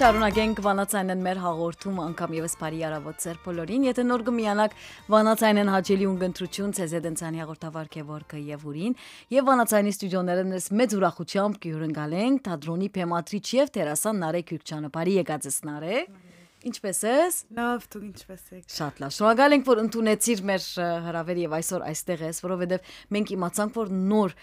Շարունակենք Վանացայնեն մեր հաղորդում անգամ եւս բարի արավոտ ծեր բոլորին։ Եթե նոր գմիանաք Վանացայնեն հաճելի ունգընտրություն ցեզեդենցանի հաղորդավարքի որքը եւ ուրին եւ Վանացայնի ստուդիոները ներս մեծ ուրախությամբ կհյուրընկալենք թատրոնի բեմադրիչ եւ դերասան Նարեկ Քյուրքչյանը։ Բարի եկածս Նարեկ։ Ինչպե՞ս ես։ Լավ, դու ինչպե՞ս ես։ Շատ լավ։ Շնորհակալ ենք, որ ընդունեցիր մեր հրավերը եւ այսօր այստեղ ես, որովհետեւ մենք իմացանք, որ նոր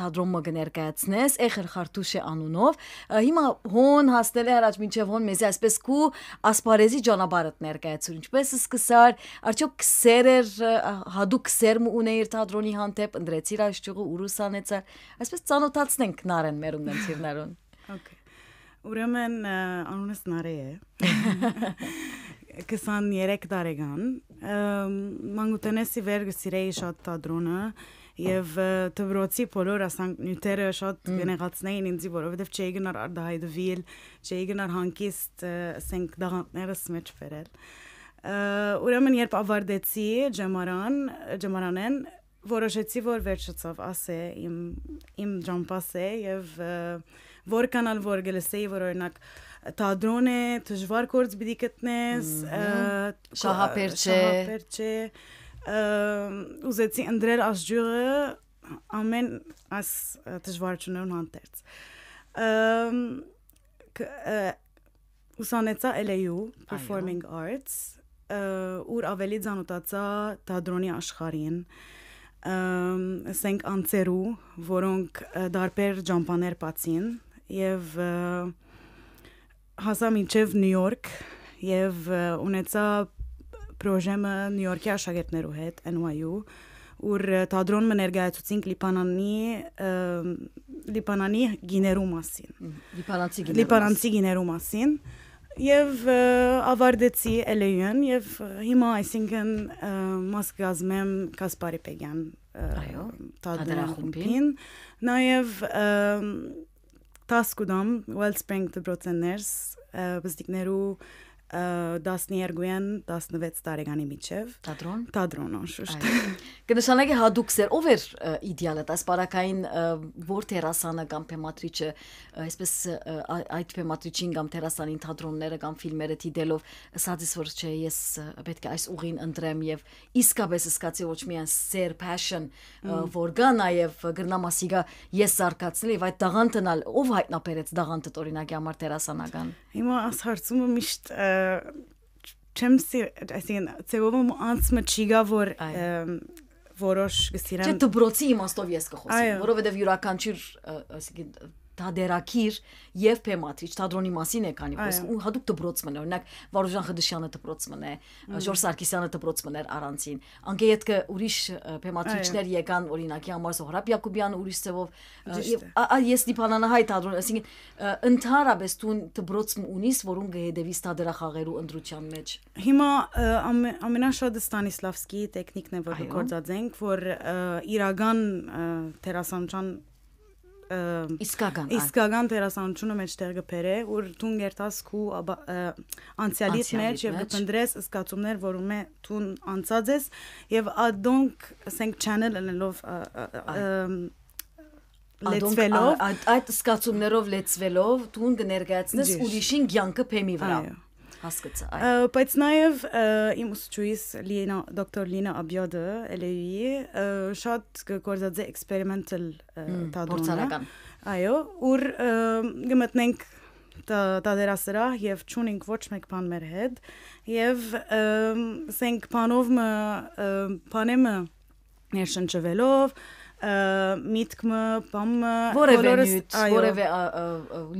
թատրոնը կներկայացնես, Էխր Խարտուշե անունով։ Հիմա հոն հասնել է առաջ մինչև հոն մեզի այսպես քու ասպարեզի ճանապարհը ներկայացուր։ Ինչպե՞ս սկսար, արդյոք քսեր էր հadoop քսերմ ունեիր թատրոնի հանդեպ, ընդրեցիր այս ճյուղը ու ռուսանեցար։ Այսպես ծանոթացնենք նարեն մերում նցիրներուն։ Okay։ Ուրեմն անունս Նարե է։ 23 տարեկան։ Մանգուտենեսի վեր գսիրեի շատ թատրոնը եւ դպրոցի բոլոր ասանք նյութերը շատ գնեղացնային ինձ, որովհետեւ չէի գնար արդահայտվել, չէի գնար հանկիստ ասենք դաղանտներս մեջ վերել։ Ուրեմն երբ ավարտեցի ջեմարան, ջեմարանեն որոշեցի որ վերջացավ ասե իմ իմ ջամպասը եւ և որ կանալ որ գլսեի որ օրինակ տադրոն է դժվար գործ պիտի գտնես շահապերջե շահապերջե ուզեցի ընդրել աշջուրը ամեն աս դժվարությունն հանդերձ ուսանեցա LA-ու performing arts ուր ավելի ծանոթացա տադրոնի աշխարհին ասենք անցերու, որոնք դարբեր ճամփաներ բացին եւ հասա մինչև Նյու Յորք եւ ունեցա պրոժեմը Նյու Յորքի աշակերտներու հետ NYU ուր թատրոն մը ներկայացուցին Լիբանանի Լիբանանի գիներու մասին։ Լիբանանցի գիներու։ Լիբանանցի գիներու մասին եւ ավարտեցի LA-ն եւ հիմա այսինքն մաս գազմեմ Կասպարի Պեգյան այո թատրոնի խումբին նաեւ տաս կուդամ Wellspring դպրոցներս բզդիկներու 12-յան 16 տարեկանի միջև տադրոն տադրոն անշուշտ կնշանակի հադուկ սեր ով էր իդեալը տասպարակային որ թերասանը կամ թեմատրիչը այսպես այդ թեմատրիչին կամ թերասանին տադրոնները կամ ֆիլմերը դիտելով ասածից որ չէ ես պետք է այս ուղին ընտրեմ եւ իսկապես սկացի ոչ միայն սեր passion որ գա նաեւ գրնամասիգա ես զարգացնել եւ այդ դաղան տնալ ով հայտնաբերեց դաղան տ օրինակի համար թերասանական հիմա աս հարցումը միշտ չեմ այսինքն ցեղովում անցը չի գա որ որոշ գսիրեմ Չէ դբրոցի իմաստով ես կխոսեմ որովհետև յուրաքանչյուր այսինքն դա դերակիր եւ բեմադրիչ թատրոնի մասին է քանի որ ու հadoop դպրոցմն է օրինակ Վարուժան Խդշյանը դպրոցմն է Ժոր Սարգսյանը դպրոցմն էր առանցին անգեյդ կը ուրիշ բեմադրիչներ եկան օրինակի համար Զոհրաբ Յակոբյան ուրիշ ծևով եւ ես Ստեփանանահայ թատրոն այսինքն ընդհանրապես դու դպրոցմ ունիս որոնք գեհեդեվի ստադերա խաղերու ընդրության մեջ հիմա ամենաշատը Ստանիսլավսկի տեխնիկն է որ գործածենք որ իրական դերասանչան իսկական իսկական դերասանությունը մեջտեղ գբերե որ դուն երթաս քու անցյալից մեջ եւ հա, գտնես սկացումներ որում է դուն անցած ես եւ ադոնք ասենք channel լելով լեցվելով այդ սկացումներով լեցվելով դուն կներկայացնես ուրիշին ցանկը փեմի վրա այո Հասկացա, այո։ Բայց նաև իմ ուսուցչուհիս Լինա, դոկտոր Լինա Աբյադը, Էլեյի, e, շատ գործածե էքսպերիմենտալ տադոնա։ Փորձարարական։ Այո, ուր գմտնենք տադերասրա եւ ճունինք ոչ մեկ բան մեր հետ եւ ասենք բանով բանեմը ներշնչվելով միտքը, բամը, որևէ նյութ, որևէ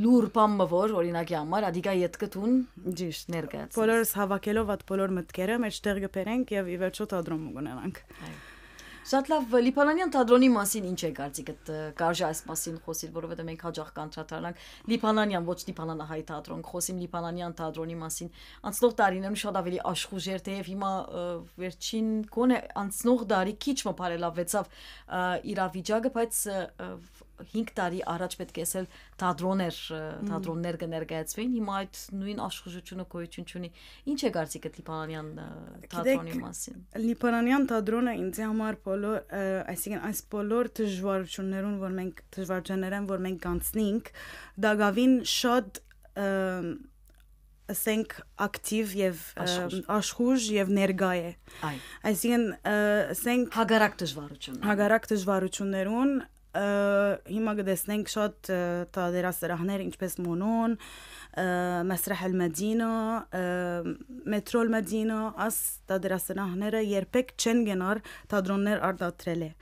լուր բամը որ օրինակի համար, ադիկա յետկտուն ճիշտ ներկայացնի։ Բոլորս հավաքելով այդ բոլոր մտքերը մեր տեղը բերենք եւ ի վերջո դադրում ունենանք։ Այո։ Շատ լավ, Լիբանանյան թատրոնի մասին ինչ է կարծիքդ։ Կարժե այս մասին խոսիլ, որովհետեւ մենք հաջող կանտրատարանք Լիբանանյան, ոչ Լիբանանահայ թատրոն, խոսիմ Լիբանանյան թատրոնի մասին։ Անցնող տարիներում շատ ավելի աշխուժ էր, թեև հիմա վերջին գոնե անցնող տարի քիչ մփարելավեցավ իրավիճակը, բայց 5 տարի առաջ պետք է ասել թատրոներ, թատրոններ կներկայացվեին, հիմա այդ նույն աշխուժությունը գոյություն չունի։ Ինչ է գարցիկը Լիբանանյան թատրոնի մասին։ Լիբանանյան թատրոնը ինձ համար բոլոր, այսինքն այս բոլոր դժվարություններուն, որ մենք դժվարություններն, որ մենք կանցնենք, դա գավին շատ ասենք ակտիվ եւ աշխուժ եւ ներգա է։ Այսինքն ասենք հագարակ դժվարություն։ Հագարակ դժվարություններուն հիմա կտեսնենք շատ տադերասրահներ ինչպես Մոնոն, Մասրահ Ալ-Մադինա, Մետրո Ալ-Մադինա, աս տադերասրահները երբեք չեն գնար տադրոններ արդատրել է։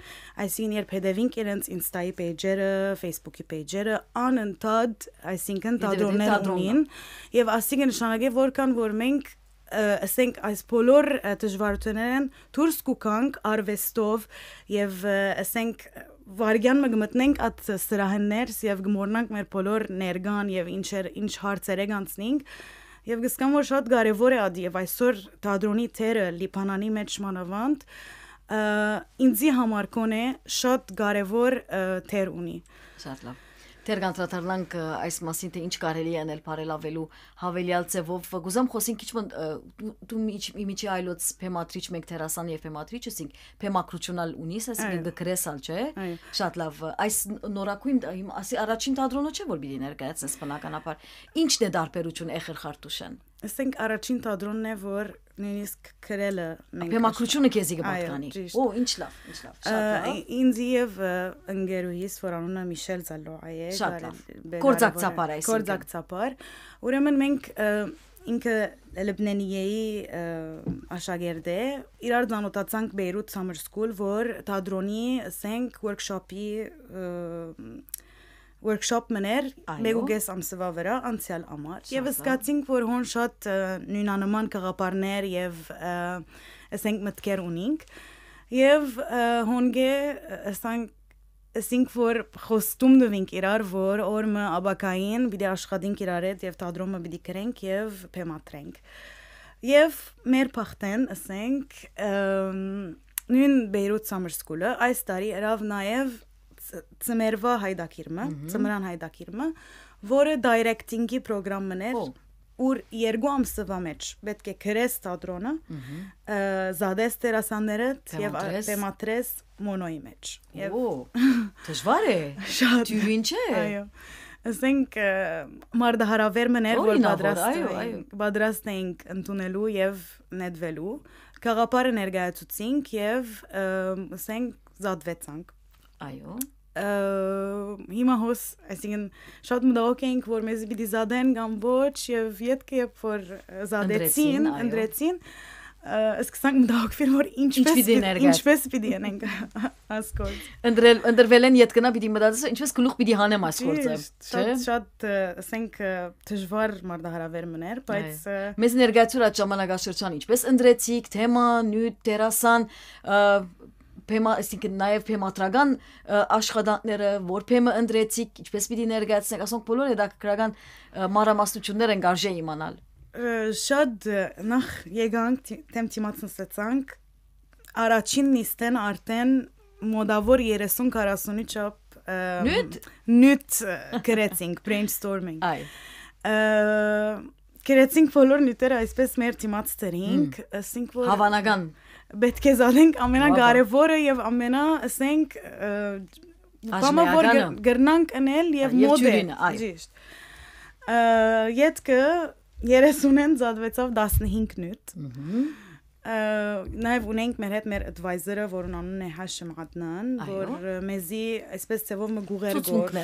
Այսինքն երբ հետևինք իրենց Insta-ի page-երը, Facebook-ի page-երը, անընդհատ, այսինքն տադրոններ ունին, եւ ասինքն նշանակե որքան որ մենք ասենք այս բոլոր դժվարություններն դուրս կուկանք արվեստով եւ ասենք վարյան մեկ մտնենք այդ սրահներս եւ գմորնանք մեր բոլոր ներգան եւ ինչեր ինչ հարցեր եք անցնենք եւ գսկամ որ շատ կարեւոր է այդ եւ այսօր դադրոնի թերը լիբանանի մեջ մանավանդ ինձի համար կոնե շատ կարեւոր թեր ունի շատ լավ Տերգանտրատարլանք այս մասին թե ինչ կարելի է անել բարելավելու հավելյալ ձևով գուզամ խոսենք քիչ դու իմիջի այլոց փեմատրիչ մենք թերասան եւ փեմատրիչ ասինք փեմակրությունալ ունիս ասինքն գրեսալ չէ շատ լավ այս նորակույն իմ ասի առաջին տադրոնը չէ որ պիտի ներկայացնես բնականաբար ի՞նչն է տարբերություն Էխեր Խարտուշյան Ասենք առաջին տադրոնն է որ նույնիսկ քրելը մենք Բեմակրությունը քեզի կպատկանի։ Օ, ինչ լավ, ինչ լավ։ Շատ լավ։ Ինձ եւ ընկերուհիս, որ անունը Միշել Զալոա է, կորցակցապար այս։ Կորցակցապար։ Ուրեմն մենք ինքը Լեբնանիեի աշակերտ է։ Իրար ծանոթացանք Բեյրութ Summer School, որ թատրոնի, ասենք, workshop-ի workshop մներ մեկուկես ամսվա վրա անցյալ ամառ եւ զգացինք որ հոն շատ նույնանման գաղապարներ եւ ասենք մտքեր ունինք եւ հոնգե ասենք ասինք որ խոստում դվինք իրար որ օրը աբակային պիտի աշխատենք իրար հետ եւ տադրումը պիտի կրենք եւ փեմատրենք եւ մեր փախտեն ասենք նույն Բեյրութ Summer School-ը այս տարի երավ նաեւ ծմերվա հայդակիրմը, ծմրան հայդակիրմը, որը դայրեկտինգի պրոգրամն էր, ուր երկու ամսվա մեջ պետք է գրես թատրոնը, զադես դերասանները եւ թեմատրես մոնոյի մեջ։ Եվ դժվար է։ Շատ դյուրին չէ։ Այո ասենք մարդահարավերմն էր որ պատրաստ պատրաստ էինք ընդունելու եւ նետվելու գաղապարը ներկայացուցինք եւ ասենք զատվեցանք այո հիմա հոս, այսինքն շատ մտահոգ էինք, որ մեզ պիտի զադեն կամ ոչ, եւ յետք երբ որ զադեցին, ընդրեցին, սկսանք մտահոգվել, որ ինչպես ինչպես պիտի անենք ասկորտ։ Ընդրել ընդրվել են յետքնա պիտի մտածես, ինչպես գլուխ պիտի հանեմ ասկորտը, չէ՞։ Շատ ասենք դժվար մարդահարավեր մներ, բայց մեզ ներգացուր այդ ժամանակաշրջան ինչպես ընդրեցիք, թեման, նյութ, տերասան, բեմա, այսինքն նաև բեմատրական աշխատանքները, որ բեմը ընդրեցիք, ինչպես պիտի ներկայացնեք, ասոնք բոլորը դա քրական մարամասնություններ են արժե իմանալ։ Շատ նախ եկանք թեմ թիմացն ստացանք առաջին նիստեն արդեն մոդավոր 30-40-ի չափ նյութ նյութ գրեցինք brainstorming։ Այ գրեցինք բոլոր նյութերը այսպես մեր թիմացերինք, ասինք որ Հավանական պետք է զանենք ամենակարևորը եւ ամենա, ասենք, բամը որ գրնանք անել եւ մոդել։ Ճիշտ։ Ետքը 30-ն զադվեցավ 15 նյութ։ Նաև ունենք մեր հետ մեր advisor-ը, որն անունն է Հաշեմ Ադնան, որ մեզի այսպես ծավով մգուղեր գոր։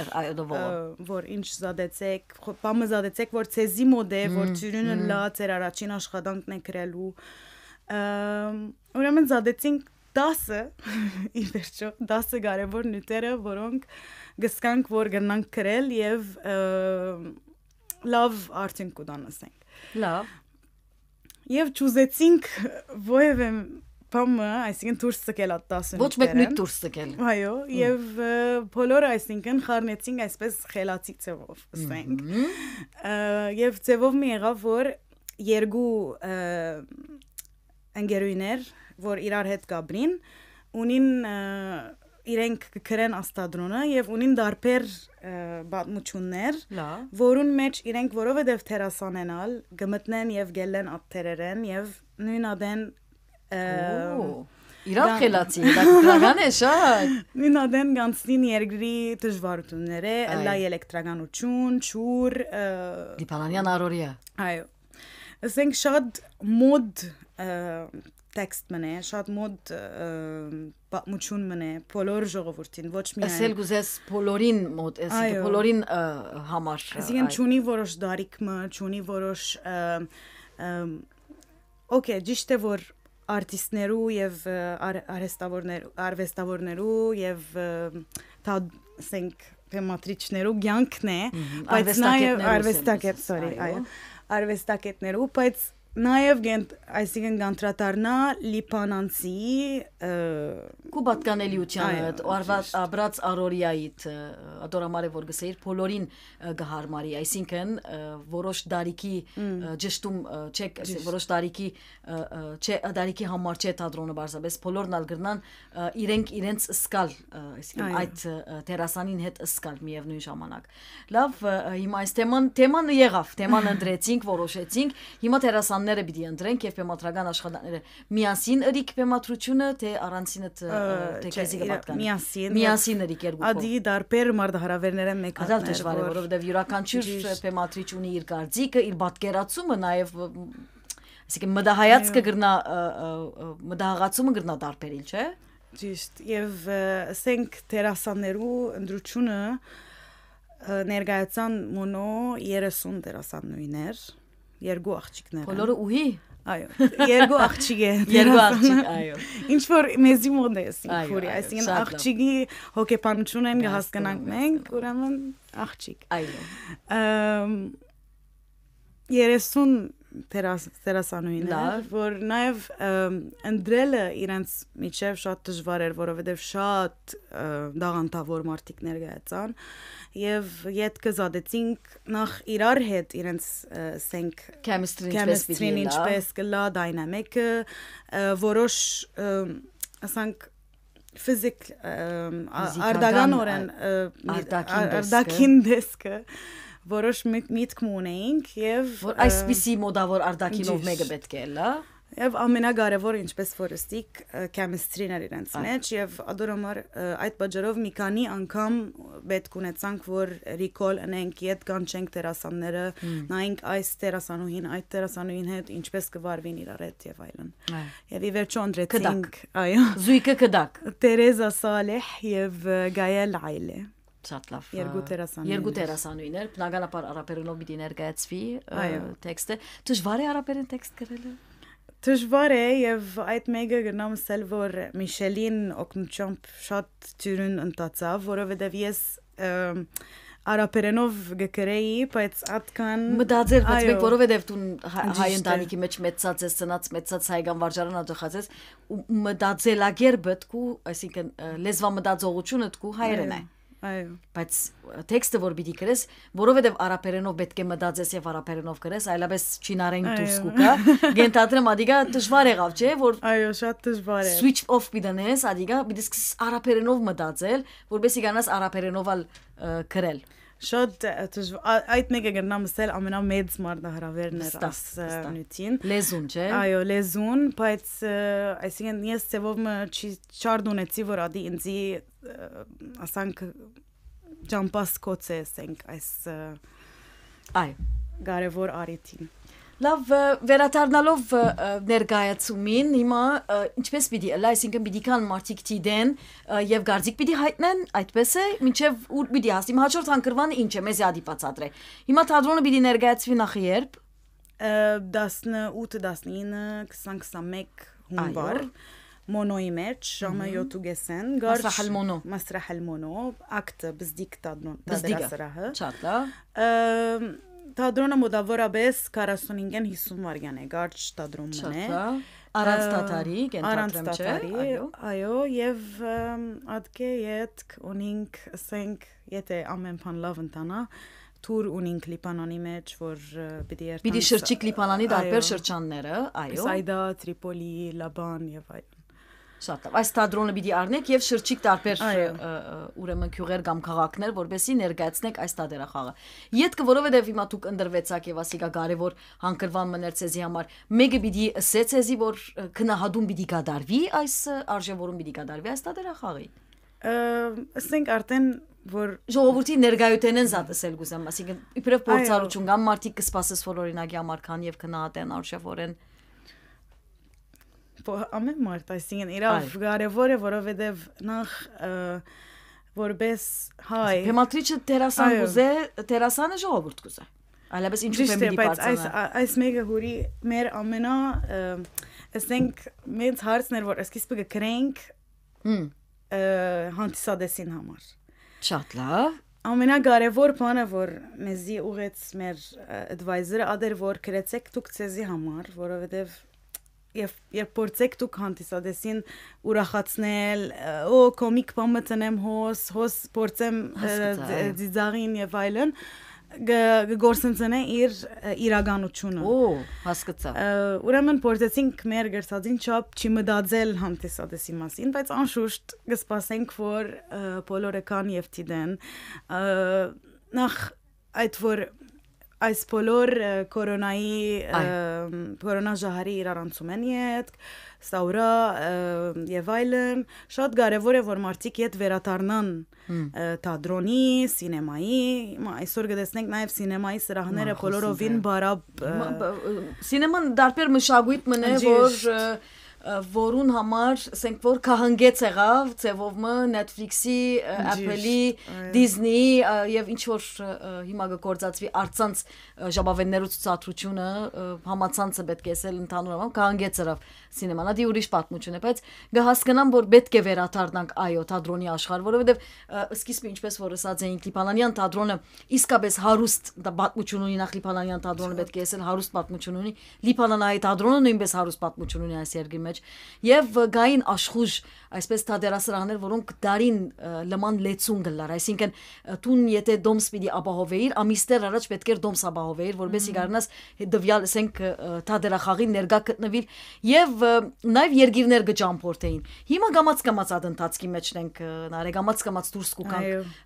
Որ ինչ զադեցեք, բամը զադեցեք, որ ցեզի մոդե, որ ծյուրինը լա ծեր առաջին աշխատանքն է գրելու։ Ուրեմն զադեցինք 10-ը ի վերջո 10 կարևոր նյութերը, որոնք գսկանք, որ գնանք գրել եւ լավ արդյունք կունենանք։ Լավ։ Եվ ճուզեցինք ովևէ բամը, այսինքն դուրս սկել այդ 10-ը։ Ոչ մեկ նույն դուրս սկել։ Այո, եւ բոլորը այսինքն խառնեցինք այսպես խելացի ձևով, ասենք։ Եվ ձևով մի եղավ, որ երկու ընկերուներ, որ իրար հետ կաբրին, ունին իրենք կգրեն աստադրոնը եւ ունին դարբեր բադմություններ, որուն մեջ իրենք որովհետեւ թերասանենալ գմտնեն եւ գելեն ապթերերեն եւ նույնադեն Իրան խելացի, դա դրական է շատ։ Նույնադեն գանցին երկրի դժվարությունները, լայ էլեկտրականություն, ճուր, Դիփանանյան արորիա։ Այո։ Ասենք շատ մոդ տեքստ մնե, շատ մոդ պատմություն մնե բոլոր ժողովրդին, ոչ միայն Ասել գուզես բոլորին մոդ, այսինքն բոլորին համար։ Այսինքն ճունի որոշ դարիք մը, ճունի որոշ Okay, ճիշտ է որ արտիստներու եւ արհեստավորներու, արվեստավորներու եւ թա ասենք թեմատրիչներու ցանկն է, բայց նաեւ արվեստակետ, sorry, այո, արվեստակետներու, բայց Նաև գենտ, այսինքն գանտրատարնա լիբանանցի կուբատկանելիությանը արված աբրած արորիայիդ ադորամարը որ գսեիր բոլորին գահարմարի, այսինքն որոշ դարիքի ճշտում չէ, որոշ դարիքի չէ, դարիքի համար չէ թատրոնը բարձրապես բոլորն ալ գրնան իրենք իրենց սկալ, այսինքն այդ դերասանին հետ սկալ միևնույն ժամանակ։ Լավ, հիմա այս թեման թեման եղավ, թեման ընտրեցինք, որոշեցինք։ Հիմա դերասան պլանները պիտի ընտրենք եւ բեմատրական աշխատանքները։ Միասին ըրիկ բեմատրությունը թե առանցինը թե քեզի կպատկան։ Միասին։ Միասին ըրիկ երկու։ Ադի դարբեր մարդահրավերները մեկ հատ։ Դա դժվար է, որովհետեւ յուրաքանչյուր բեմատրիչ ունի իր կարծիքը, իր պատկերացումը, նաեւ այսինքն մտահայացքը գրնա մտահղացումը գրնա դարբերիլ, չէ՞։ Ճիշտ։ Եվ ասենք դերասաններու ընդրությունը ներգայացան մոնո 30 դերասանուիներ երկու աղջիկներ։ հա։ Բոլորը ուհի։ Այո, երկու աղջիկ է։ Երկու աղջիկ, այո։ Ինչ որ մեզի մոտ է սինքուրի, այսինքն աղջիկի հոգեբանությունը հասկանանք մենք, ուրեմն աղջիկ։ Այո։ Ամ 30 թերասանուհիներ, որ նաև ընդրելը իրենց միջև շատ դժվար էր, որովհետև շատ դաղանտավոր մարտիկներ գայացան եւ յետքը զադեցինք նախ իրար հետ իրենց սենք chemistry-ն ինչպես գլա dynamic-ը որոշ ասանք ֆիզիկ արդականորեն արդակին դեսկը որոշ միտք ունեինք եւ որ այսպիսի մոդավոր արդակինով մեկը պետք է լա Եվ ամենակարևորը ինչպես ֆորեստիկ քեմիստրին էր իրենց մեջ եւ ադորոմար այդ բաժարով մի քանի անգամ պետք ունեցանք որ recall անենք իդ կանչենք տերասանները նայենք այս տերասանուհին այդ տերասանուհին հետ ինչպես կվարվին իրար հետ եւ այլն եւ ի վերջո ընդրեցինք այո զույգը կդակ Տերեզա Սալեհ եւ Գայել Այլե Շատ լավ։ Երկու դերասանուներ։ Երկու դերասանուներ, բնականաբար արաբերենով պիտի ներկայացվի տեքստը։ Դժվար է արաբերեն տեքստ գրելը։ Դժվար է եւ այդ մեګه գնամ ասել որ Միշելին օգնությամբ շատ ծյուրն ընտացավ, որովհետեւ ես արաբերենով գկրեի, բայց այդքան մտածել բայց մեկ որովհետև դու հայ ընտանիքի մեջ մեծած ես, ծնած մեծած հայկան վարժարան աջախած ես ու մտածելակերպը դու, այսինքն լեզվամտածողությունը դու հայերեն է։ Այո Այո։ Բայց տեքստը որ պիտի գրես, որովհետև արաբերենով պետք է մտածես եւ արաբերենով գրես, այլապես չինարեն դուրս կուկա։ Գենտատրեմ ադիգա դժվար եղավ, չէ՞, որ Այո, շատ դժվար է։ Switch off պիտանես, ադիգա պիտի սկսես արաբերենով մտածել, որբեսի գանաս արաբերենովալ գրել։ Շատ այդ մեկը գտնա մսել ամենամեծ մարդահրավերն էր ասնություն։ Լեզուն, չէ։ Այո, լեզուն, բայց այսինքն ես ծևով չարդունեցի, որ ադի ինձի ասանք ջամպաս կոծես ենք այս այ կարևոր արիթին։ Լավ, վերադառնալով ներկայացումին, հիմա ինչպես պիտի, այսինքն պիտի կան մարդիկ դիդեն եւ գարձիկ պիտի հայտնեն, այդպես է, մինչեւ ուր պիտի հասնի։ Իմ հաջորդ հանգրվանը ինչ է, մեզ յադի բացատրե։ Հիմա թատրոնը պիտի ներկայացվի նախ երբ 18-19-20-21 հունվար մոնոյի մեջ ժամը 7:30-ին գարշ Մասրահալ մոնո Մասրահալ մոնո ակտը բզդիկ տադնոն դասրահը Շատ լավ թատրոնը մոտավորապես 45-ին 50 վայրյան է, կարճ թատրոնն է։ Առանց թաթարի, կենտրոնում չէ։ Այո, այո, եւ ադկե ետ ունինք, ասենք, եթե ամեն բան լավ ընտանա, tour ունին Կլիբանանի մեջ, որ պիտի երթան։ Պիտի շրջի Կլիբանանի տարբեր շրջանները, այո։ Սայդա, Տրիպոլի, Լաբան եւ այլն։ Շատ լավ։ Այս թատրոնը պիտի առնեք եւ շրջիկ տարբեր ուրեմն քյուղեր կամ քաղաքներ, որբեսի ներկայացնեք այս տադերախաղը։ Ետքը, որովհետեւ հիմա դուք ընդրվեցաք եւ ասիկա կարեւոր հանգրվան մներ ցեզի համար, մեկը պիտի սեցեզի, որ քնահադում պիտի կատարվի այս արժևորում պիտի կատարվի այս տադերախաղը։ Ասենք արդեն որ ժողովրդի ներգայութեն են զատեսել գուզեմ, ասիկա իբրև փորձառություն կամ մարդիկ կսպասես որ օրինակի համար քան եւ քնահատեն արժևորեն։ Այո ամեն մարդ, այսինքն իրավ կարևոր է, որովհետև նախ որպես հայ Թեմատրիչը դերասան գուզե, դերասանը ժողովուրդ գուզե։ Այլապես ինչու՞ է մի բացանա։ Այս այս մեګه հուրի մեր ամենա ասենք մեծ հարցն էր որ սկիզբը կգրենք հանդիսադեսին համար։ Շատ լավ ամենակարևոր բանը որ մեզի ուղեց մեր advisor-ը ադեր որ գրեցեք դուք ցեզի համար, որովհետև եւ երբ փորձեք դուք հանդիսադեսին ուրախացնել, օ կոմիկ բան մտնեմ հոս, հոս փորձեմ դիզային եւ այլն գործընծնե իր իրականությունը։ Օ, հասկացա։ Ուրեմն փորձեցինք մեր գրծածին չափ չի մտածել համտեսադեսի մասին, բայց անշուշտ կսպասենք, որ բոլորը կան եւ դիտեն։ Նախ այդ որ այս բոլոր կորոնայի կորոնա ժահարի իրարանցում են իդ ստաուրա եւ այլն շատ կարեւոր է որ մարդիկ իդ վերադառնան թատրոնի, սինեմայի, այսօր գտեսնենք նաեւ սինեմայի սրահները բոլորովին բարապ սինեման դարբեր մշակույթ մնե որ որուն համար ասենք որ կահանգեց եղավ ծևովը Netflix-ի, Apple-ի, Disney-ի եւ ինչ որ հիմա գործածվի արցանց ժաբավեններու ցուցադրությունը համացանցը պետք է ասել ընդհանուրապես կահանգեց եղավ սինեման, դա ուրիշ պատմություն է, բայց գահասկնամ որ պետք է վերաթարնանք այո թատրոնի աշխարհ, որովհետեւ սկիզբը ինչպես որ ասած էին Կլիպանանյան թատրոնը իսկապես հարուստ դա պատմություն ունի նախ Լիպանանյան թատրոնը պետք է ասել հարուստ պատմություն ունի, Լիպանանայի թատրոնը նույնպես հարուստ պատմություն ունի այս երկրի մեջ եւ գային աշխուժ այսպես թադերասրաններ, որոնք դարին լման լեցուն գլար, այսինքն տուն եթե դոմս պիտի ապահովեիր, ամիստեր առաջ պետք էր դոմս ապահովեիր, որբեսի գարնաս դվյալ, ասենք թադերախաղի ներգա գտնվիր եւ նաեւ երգիրներ գճամփորդեին։ Հիմա գամած կամած ադընթացքի մեջ ենք նարե գամած կամած դուրս կուկանք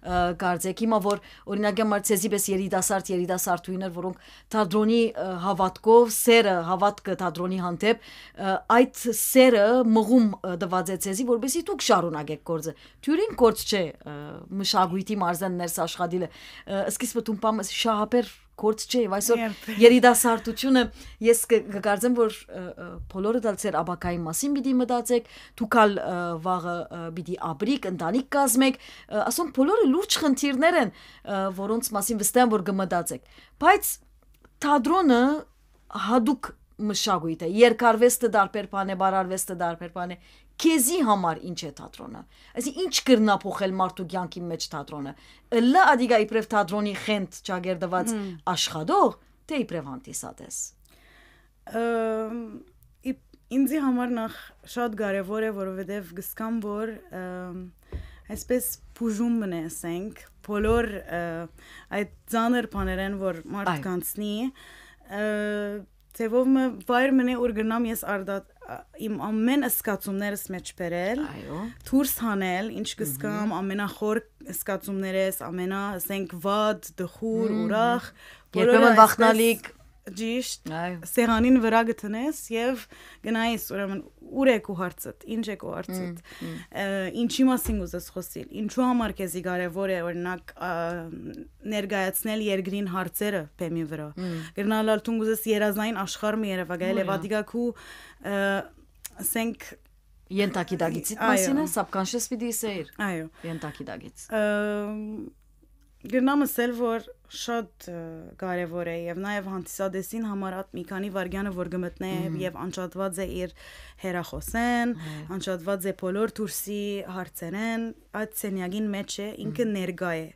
գարձեք հիմա որ օրինակ մարցեզի պես երիտասարդ երիտասարդույներ, որոնք թադրոնի հավատքով, սերը հավատքը թադրոնի հանդեպ այդ սերը մղում դված է ցեզի, որբեսի դուք շարունակեք գործը։ Թյուրին գործ չէ մշակույթի մարզան ներս աշխատելը։ Սկիզբը դու պամս շահապեր գործ չէ, այսօր երիտասարդությունը ես կգարձեմ, որ բոլորը դալ ծեր աբակայի մասին պիտի մտածեք, դուք ալ վաղը պիտի ապրիկ, ընտանիք կազմեք, ասոն բոլորը լուրջ խնդիրներ են, որոնց մասին վստահ եմ, որ կմտածեք։ Բայց թատրոնը հadouk մշակույթը, երկարվեստը դարբեր բան է, բարարվեստը դարբեր բան է։ Քեզի համար ինչ է թատրոնը։ Այսինքն ինչ կրնա փոխել մարդու կյանքի մեջ թատրոնը։ Լա ադիգա իբրև թատրոնի խենթ ճագերդված աշխատող, թե իբրև հանդիսատես։ Ինձի համար նախ շատ կարևոր է, որովհետև գսկամ որ այսպես բուժում մնացենք բոլոր այդ ցաներ բաներեն որ մարդ կանցնի Ձևով մը վայր մնե որ գնամ ես արդա իմ ամեն սկացումներս մեջ բերել։ Այո։ Թուրս հանել, ինչ կսկամ ամենախոր սկացումներես, ամենա, ասենք, վատ, դխուր, ուրախ, երբեմն վախնալիք, ճիշտ սեղանին վրա գտնես եւ գնայես ուրեմն ուր է քո հարցդ ինչ է քո հարցդ ինչի մասին ուզես խոսիլ ինչու համար քեզի կարեւոր է օրինակ ներգայացնել երկրին հարցերը բեմի վրա գրնալ ալտուն ուզես երազային աշխարհը երևա գայել եւ ադիգակու ասենք Ենտակի դագիցի մասին է, սապկանշես պիտի սեիր։ Այո։ Ենտակի դագից։ Ամ գնամս էլ որ շատ կարևոր է եւ նաեւ հանդիսադեսին համար հատ մի քանի վարգյանը որ գմտնե եւ անջատված է իր հերախոսեն, հա։ անջատված է բոլոր դուրսի հարցերեն, այդ սենյակին մեջ է ինքը ներգա է։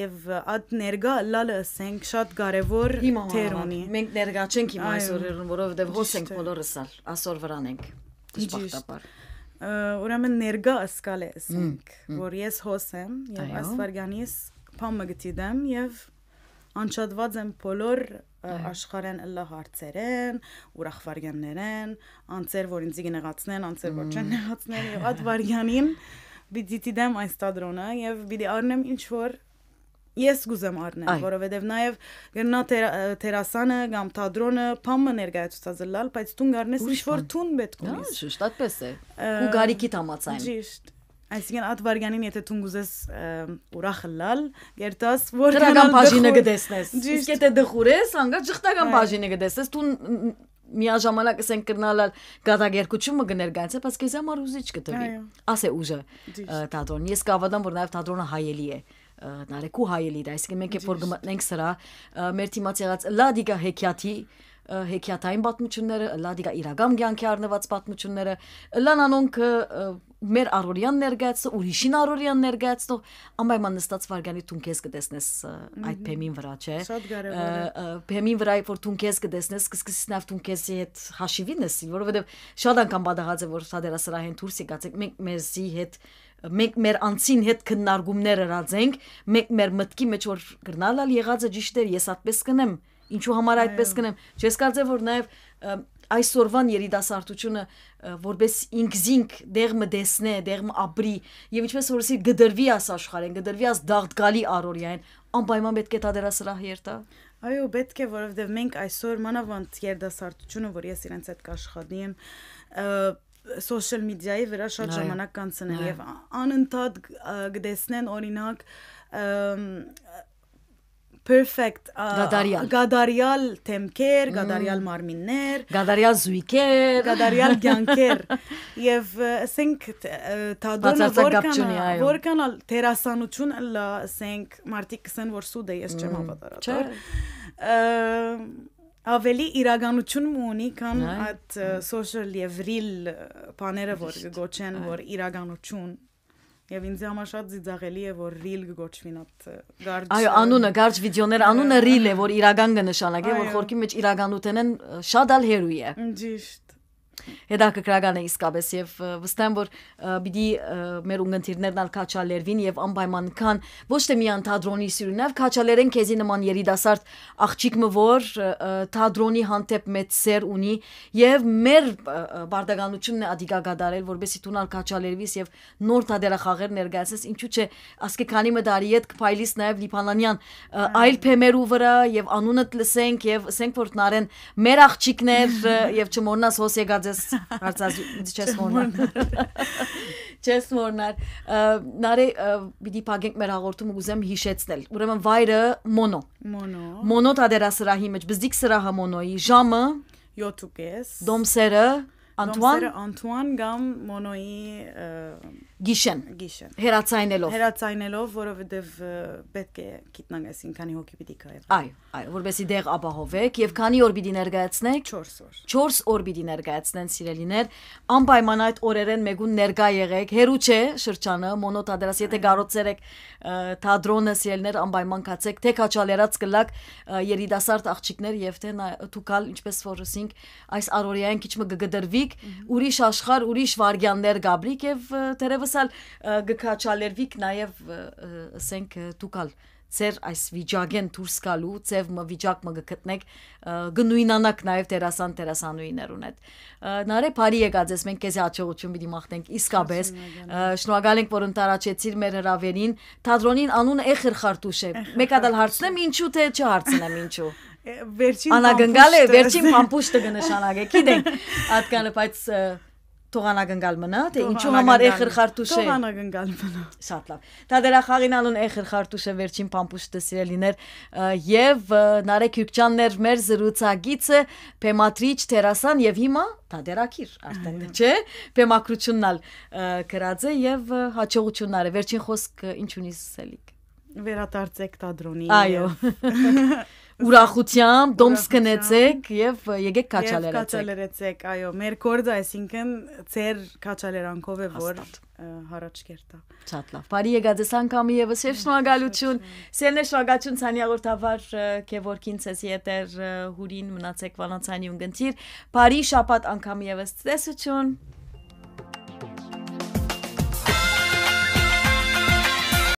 Եվ այդ ներգա լալը ասենք շատ կարևոր դեր ունի։ Մենք ներգա չենք իմ այսօր երուն, որովհետեւ հոս ենք բոլորս ալ, ասոր վրան ենք։ Ճիշտ ուրեմն ներգա ասկալ է ասենք որ ես հոս եմ եւ այս վարգանից փամը գտիդեմ եւ անչադված եմ բոլոր աշխարհեն լա հարցերեն, ուրախ վարյաններեն, անձեր, որ ինձ գնացնեն, անձեր, որ չեն նեղացնեն եւ այդ վարյանին բիդի դիտեմ այս տադրոնը եւ բիդի առնեմ ինչ որ ես գուզեմ առնել, որովհետև նաև գնա տերասանը կամ տադրոնը փամը ներկայացուցած լալ, բայց դու գարնես ինչ որ տուն պետք ունես։ Ճիշտ, այդպես է։ Ու գարիկիդ համաձայն։ Ճիշտ։ Այսինքն Աթվարյանին եթե դու գուզես ուրախ լալ, երտաս որ դրական բաժինը գտեսնես։ Իսկ եթե դխուրես, անգամ ճղտական բաժինը գտեսես, դու միաժամանակ ասենք կնալալ գադագերկությունը կներկայացնի, բայց քեզ համար ուզիչ կտվի։ Ասե ուժը թատրոն։ Ես կավադամ, որ նաև թատրոնը հայելի է նարեկու հայելի դա, այսինքն մենք երբ որ գտնենք սրա մեր թիմաց եղած Լադիգա Հեքիաթի հեքիաթային պատմությունները, լադիգա իրական ցանկի առնված պատմությունները, լանանոնք մեր Արորյան ներկայացնող, ուրիշին Արորյան ներկայացնող, անպայման նստած վարգանի թունքես կտեսնես այդ բեմին վրա, չէ։ Բեմին վրա, որ թունքես կտեսնես, կսկսես նաև թունքեսի հետ հաշիվինես, որովհետև շատ անգամ պատահած է, որ սա դերասրահեն դուրս եկած ենք, մենք մեզի հետ մենք մեր անցին հետ քննարկումներ արած ենք, մենք մեր մտքի մեջ որ գրնալալ եղածը ճիշտ էր, ես այդպես կնեմ, ինչու համար այդպես կնեմ։ Չես կարծե որ նաև այսօրվան երիտասարդությունը որպես ինքզինք դեղմը դեսնե, դեղմը ապրի եւ ինչպես որ ասի գդրվի աս աշխարհեն, գդրվի աս դաղդգալի առօրյային, անպայման պետք է դա դերասրահ երտա։ Այո, պետք է, որովհետեւ մենք այսօր մանավանդ երիտասարդությունը, որ ես իրենց հետ կաշխատի եմ, social media-ի վրա շատ ժամանակ կանցնեն եւ անընդհատ գտեսնեն օրինակ perfect գադարյալ գադարյալ թեմքեր, գադարյալ մարմիններ, գադարյալ զույգեր, գադարյալ ցանկեր եւ ասենք տադոնը որքան որքան տերասանություն լա ասենք մարդիկ կսեն որ սուդ է ես չեմ հավատարատար ավելի իրականություն ունի քան այդ social եւ real բաները որ գոչեն որ իրականություն Եվ ինձ համար շատ զիծաղելի է, որ Reel գոչվին այդ Garch։ Այո, անունը Garch վիդեոներ, անունը Reel է, որ իրական կնշանակի, որ խորքի մեջ իրականութենեն շատ ալ հերույ է։ Ճիշտ, Հետաքրքրական է իսկապես եւ վստահ եմ որ պիտի մեր ունգընտիրներն ալ քաչալերվին եւ անպայմանական ոչ թե միայն թատրոնի սիրունով քաչալերեն քեզի նման երիտասարդ աղջիկը որ թատրոնի հանդեպ մեծ սեր ունի եւ մեր բարդականությունն է ադիգա գադարել որբեսի տունալ քաչալերվիս եւ նոր թադերախաղեր ներկայացես ինչու՞ չէ ասկեկանի մդարի հետ կփայլիս նաեւ լիբանանյան այլ փեմերու վրա եւ անունը լսենք եւ ասենք որ նարեն մեր աղջիկներ եւ չմոռնաս հոս եկած ձեզ հարցազրույց չես մոռանալ։ Չես մոռանալ։ Նարե պիտի փակենք մեր հաղորդումը ուզեմ հիշեցնել։ Ուրեմն վայրը մոնո։ Մոնո։ Մոնո տադերասրահի մեջ բզդիկ սրահը մոնոյի ժամը 7:30։ Դոմսերը Անտուան Անտուան գամ մոնոյի Գիշեն։ Գիշեն։ Հերացայնելով։ Հերացայնելով, որովհետև պետք է գիտնանք այս քանի հոգի պիտի կայ։ Այո, այո, որովհետև դեղ ապահովեք եւ քանի օր պիտի ներկայացնեք։ 4 օր։ 4 օր պիտի ներկայացնեն սիրելիներ։ Անպայման այդ օրերեն մեգուն ներկա եղեք։ Հերու չէ շրջանը մոնոտադրաս, եթե գարոցեր եք թատրոնը սիրելիներ անպայման կացեք, թե քաչալերած կլակ երիտասարդ աղջիկներ եւ թե թուկալ ինչպես որ ասինք այս արորիային քիչ մը գգդրվիկ, ուրիշ աշխարհ, ուրիշ վարգյաններ գաբրիկ եւ թերևս ասալ գքաչալերվիկ նաև ասենք դուքալ ձեր այս վիճակեն դուրս գալու ձև մը վիճակ մը գտնեք գնույնանակ նաև դերասան դերասանուիներուն հետ նարե բարի եկա ձեզ մենք քեզ հաջողություն պիտի մաղթենք իսկապես շնորհակալ ենք որ ընտարաչեցիր մեր հրավերին թատրոնին անունը էխր խարտուշ է մեկադալ հարցնեմ ինչու թե չհարցնեմ ինչու վերջին անագնգալ է վերջին փամփուշտը կնշանակե գիտենք ատկանը բայց Տողանագնգալ մնա, թե ինչու համար է խրխարտուշը։ Տողանագնգալ մնա։ Շատ լավ։ Դա դրա խաղինալուն է խրխարտուշը վերջին պամպուշտը սիրելիներ եւ Նարեկ Հյուկչյաններ մեր զրուցակիցը Պեմատրիչ Տերասան եւ հիմա Թադերակիր արդեն չէ Պեմակրություննալ գրած է եւ հաջողությունները վերջին խոսքը ինչ ունի սելիկ վերադարձեք տադրոնի այո ուրախությամբ դոմս կնեցեք եւ եկեք կաչալերացեք։ Եվ կաչալերացեք, այո, մեր գործը, այսինքն ծեր կաչալերանքով է որ հառաչկերտա։ Շատ լավ։ Բարի եկած ես անգամ եւս եւ շնորհակալություն։ Սերն է շնորհակալություն ցանի հաղորդավար Գևորգին ցես եթեր հուրին մնացեք վանացանյուն գնդիր։ Բարի շաբաթ անգամ եւս տեսություն։